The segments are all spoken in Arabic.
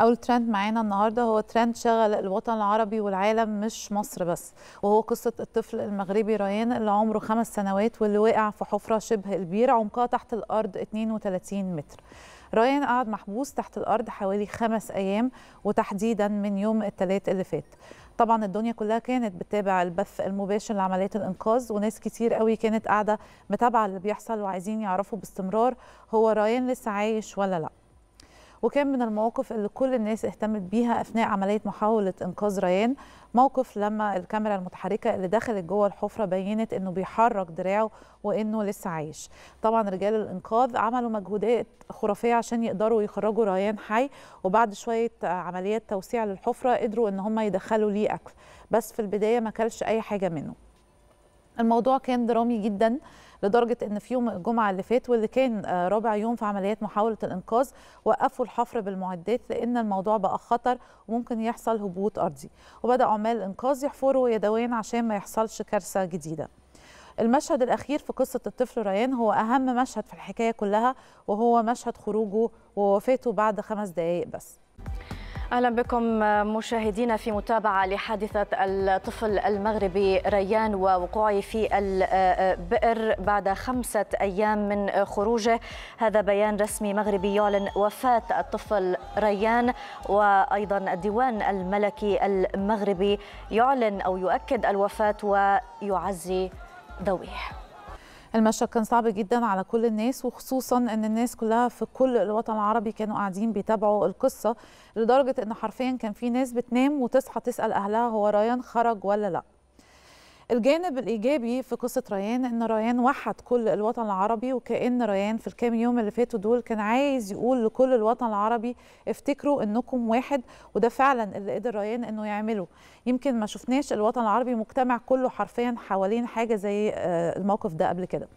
اول ترند معانا النهارده هو ترند شغل الوطن العربي والعالم مش مصر بس وهو قصه الطفل المغربي ريان اللي عمره خمس سنوات واللي وقع في حفره شبه البير عمقها تحت الارض 32 متر ريان قعد محبوس تحت الارض حوالي خمس ايام وتحديدا من يوم الثلاث اللي فات طبعا الدنيا كلها كانت بتتابع البث المباشر لعمليات الانقاذ وناس كتير قوي كانت قاعده متابعه اللي بيحصل وعايزين يعرفوا باستمرار هو ريان لسه عايش ولا لا وكان من المواقف اللي كل الناس اهتمت بيها اثناء عمليه محاوله انقاذ ريان موقف لما الكاميرا المتحركه اللي دخلت جوه الحفره بينت انه بيحرك دراعه وانه لسه عايش طبعا رجال الانقاذ عملوا مجهودات خرافيه عشان يقدروا يخرجوا ريان حي وبعد شويه عمليات توسيع للحفره قدروا ان هم يدخلوا ليه اكل بس في البدايه ما كلش اي حاجه منه الموضوع كان درامي جدا لدرجه ان في يوم الجمعه اللي فات واللي كان آه، رابع يوم في عمليات محاوله الانقاذ وقفوا الحفر بالمعدات لان الموضوع بقى خطر وممكن يحصل هبوط ارضي وبدا عمال الانقاذ يحفروا يدويا عشان ما يحصلش كارثه جديده المشهد الأخير في قصة الطفل ريان هو أهم مشهد في الحكاية كلها وهو مشهد خروجه ووفاته بعد خمس دقايق بس اهلا بكم مشاهدينا في متابعه لحادثه الطفل المغربي ريان ووقوعه في البئر بعد خمسه ايام من خروجه هذا بيان رسمي مغربي يعلن وفاه الطفل ريان وايضا الديوان الملكي المغربي يعلن او يؤكد الوفاه ويعزي ذويه المشهد كان صعب جدا على كل الناس وخصوصا ان الناس كلها في كل الوطن العربي كانوا قاعدين بيتابعوا القصه لدرجه ان حرفيا كان في ناس بتنام وتصحى تسال اهلها هو رايان خرج ولا لا الجانب الايجابي في قصه ريان ان ريان وحد كل الوطن العربي وكان ريان في الكام يوم اللي فاتوا دول كان عايز يقول لكل الوطن العربي افتكروا انكم واحد وده فعلا اللي قدر ريان انه يعمله يمكن ما شفناش الوطن العربي مجتمع كله حرفيا حوالين حاجه زي آه، الموقف ده قبل كده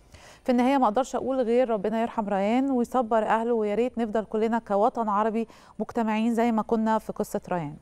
في النهايه ما اقدرش اقول غير ربنا يرحم ريان ويصبر اهله ويا ريت نفضل كلنا كوطن عربي مجتمعين زي ما كنا في قصه ريان